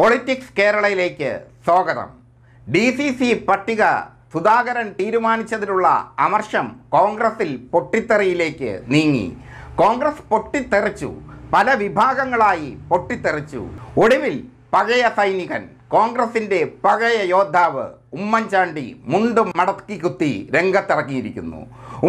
politics കേരളയിലേക്ക് സ്വാഗതം D C C പട്ടിക സുധാകരൻ തീരുമാനിച്ചതിലുള്ള അമർഷം കോൺഗ്രസിൽ പൊട്ടിത്തെറിയിലേക്ക് നീങ്ങി കോൺഗ്രസ് പൊട്ടിത്തെറിച്ചു പല വിഭാഗങ്ങളായി പൊട്ടിത്തെറിച്ചു ഒടുവിൽ പഴയ സൈനികൻ കോൺഗ്രസിൻ്റെ പഴയ യോദ്ധാവ് ഉമ്മൻചാണ്ടി മുണ്ടും മടക്കി കുത്തി രംഗത്തിറങ്ങിയിരിക്കുന്നു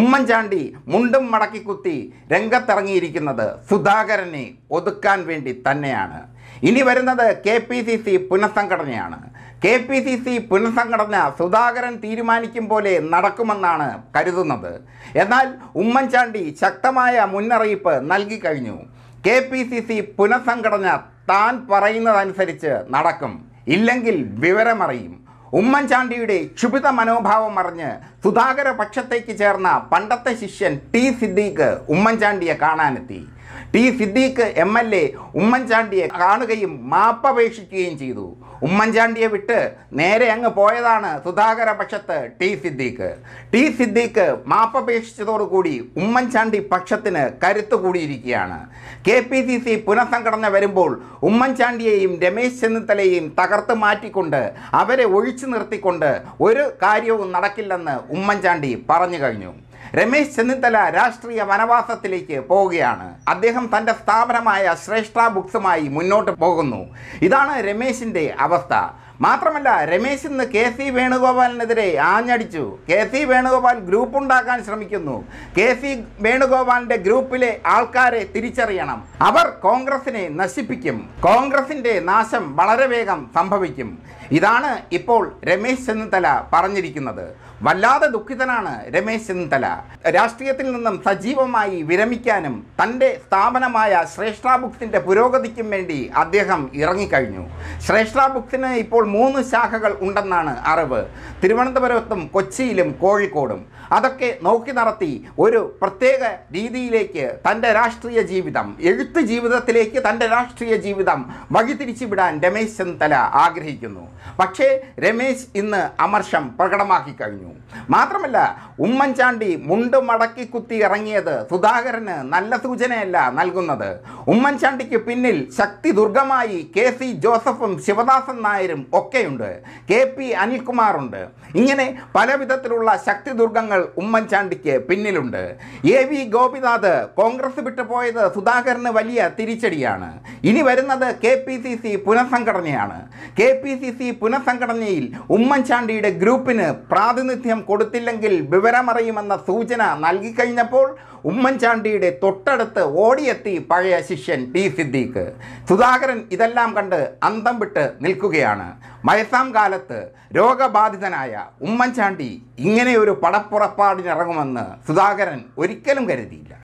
ഉമ്മൻചാണ്ടി മുണ്ടും മടക്കി കുത്തി രംഗത്തിറങ്ങിയിരിക്കുന്നത് സുധാകരനെ ഒതുക്കാൻ വേണ്ടി തന്നെയാണ് ഇനി വരുന്നത് കെ പി സി സി പുനഃസംഘടനയാണ് കെ പി സി സി പുനഃസംഘടന സുധാകരൻ തീരുമാനിക്കും പോലെ നടക്കുമെന്നാണ് കരുതുന്നത് എന്നാൽ ഉമ്മൻചാണ്ടി ശക്തമായ മുന്നറിയിപ്പ് നൽകിക്കഴിഞ്ഞു കെ പി സി സി പുനഃസംഘടന താൻ പറയുന്നതനുസരിച്ച് നടക്കും ഇല്ലെങ്കിൽ വിവരമറിയും ഉമ്മൻചാണ്ടിയുടെ ക്ഷുഭിത മനോഭാവം അറിഞ്ഞ് സുധാകര പക്ഷത്തേക്ക് ചേർന്ന പണ്ടത്തെ ശിഷ്യൻ ടി സിദ്ദീഖ് ഉമ്മൻചാണ്ടിയെ കാണാനെത്തി T Siddique M L A ഉമ്മൻചാണ്ടിയെ കാണുകയും മാപ്പപേക്ഷിക്കുകയും ചെയ്തു ഉമ്മൻചാണ്ടിയെ വിട്ട് നേരെ അങ്ങ് പോയതാണ് സുധാകര പക്ഷത്ത് ടി സിദ്ദീഖ് ടി സിദ്ദീഖ് മാപ്പപേക്ഷിച്ചതോടുകൂടി ഉമ്മൻചാണ്ടി പക്ഷത്തിന് കരുത്തു കൂടിയിരിക്കുകയാണ് കെ പി സി സി പുനഃസംഘടന വരുമ്പോൾ ഉമ്മൻചാണ്ടിയെയും രമേശ് ചെന്നിത്തലയെയും തകർത്ത് മാറ്റിക്കൊണ്ട് അവരെ ഒഴിച്ചു നിർത്തിക്കൊണ്ട് ഒരു കാര്യവും നടക്കില്ലെന്ന് ഉമ്മൻചാണ്ടി പറഞ്ഞു കഴിഞ്ഞു രമേശ് ചെന്നിത്തല രാഷ്ട്രീയ വനവാസത്തിലേക്ക് പോവുകയാണ് അദ്ദേഹം തൻ്റെ സ്ഥാപനമായ ശ്രേഷ്ഠ ബുക്സുമായി മുന്നോട്ട് പോകുന്നു ഇതാണ് രമേശിൻ്റെ അവസ്ഥ മാത്രമല്ല രമേശ് ഇന്ന് കെ സി വേണുഗോപാലിനെതിരെ ആഞ്ഞടിച്ചു കെ സി വേണുഗോപാൽ ഗ്രൂപ്പ് ഉണ്ടാക്കാൻ ശ്രമിക്കുന്നു കെ സി വേണുഗോപാലിൻ്റെ ഗ്രൂപ്പിലെ ആൾക്കാരെ തിരിച്ചറിയണം അവർ കോൺഗ്രസിനെ നശിപ്പിക്കും കോൺഗ്രസിൻ്റെ നാശം വളരെ വേഗം സംഭവിക്കും ഇതാണ് ഇപ്പോൾ രമേശ് ചെന്നിത്തല പറഞ്ഞിരിക്കുന്നത് വല്ലാതെ ദുഃഖിതനാണ് രമേശ് ചെന്നിത്തല രാഷ്ട്രീയത്തിൽ നിന്നും സജീവമായി വിരമിക്കാനും തൻ്റെ സ്ഥാപനമായ ശ്രേഷ്ഠ ബുക്സിൻ്റെ പുരോഗതിക്കും വേണ്ടി അദ്ദേഹം ഇറങ്ങിക്കഴിഞ്ഞു ശ്രേഷ്ഠ ബുക്സിന് ഇപ്പോൾ മൂന്ന് ശാഖകൾ ഉണ്ടെന്നാണ് അറിവ് തിരുവനന്തപുരത്തും കൊച്ചിയിലും കോഴിക്കോടും അതൊക്കെ നോക്കി നടത്തി ഒരു പ്രത്യേക രീതിയിലേക്ക് തൻ്റെ രാഷ്ട്രീയ ജീവിതം എഴുത്ത് ജീവിതത്തിലേക്ക് തൻ്റെ രാഷ്ട്രീയ ജീവിതം വഴിതിരിച്ചുവിടാൻ രമേശ് ചെന്നിത്തല ആഗ്രഹിക്കുന്നു പക്ഷേ രമേശ് ഇന്ന് അമർഷം പ്രകടമാക്കി കഴിഞ്ഞു പറഞ്ഞു മാത്രമല്ല ഉമ്മൻചാണ്ടി മുണ്ട് മടക്കി കുത്തി ഇറങ്ങിയത് സുധാകരന് നല്ല സൂചനയല്ല നൽകുന്നത് ഉമ്മൻചാണ്ടിക്ക് പിന്നിൽ ശക്തി ദുർഗമായി കെ സി ജോസഫും ശിവദാസൻ നായരും ഒക്കെയുണ്ട് കെ പി അനിൽകുമാറുണ്ട് ഇങ്ങനെ പല വിധത്തിലുള്ള ശക്തി ദുർഗങ്ങൾ ഉമ്മൻചാണ്ടിക്ക് പിന്നിലുണ്ട് എ വി ഗോപിനാഥ് കോൺഗ്രസ് വിട്ടുപോയത് സുധാകരന് വലിയ തിരിച്ചടിയാണ് ഇനി വരുന്നത് കെ പി സി സി പുനഃസംഘടനയാണ് കെ പി സി സി പുനഃസംഘടനയിൽ ഉമ്മൻചാണ്ടിയുടെ ഗ്രൂപ്പിന് പ്രാതിനിധ്യം പ്രാതിനിധ്യം കൊടുത്തില്ലെങ്കിൽ വിവരമറിയുമെന്ന സൂചന നൽകിക്കഴിഞ്ഞപ്പോൾ ഉമ്മൻചാണ്ടിയുടെ തൊട്ടടുത്ത് ഓടിയെത്തി പഴയ ശിഷ്യൻ ടി സിദ്ദീഖ് സുധാകരൻ ഇതെല്ലാം കണ്ട് അന്തം വിട്ട് നിൽക്കുകയാണ് മയസാം കാലത്ത് രോഗബാധിതനായ ഉമ്മൻചാണ്ടി ഇങ്ങനെയൊരു പടപ്പുറപ്പാടിനിറങ്ങുമെന്ന് സുധാകരൻ ഒരിക്കലും കരുതിയില്ല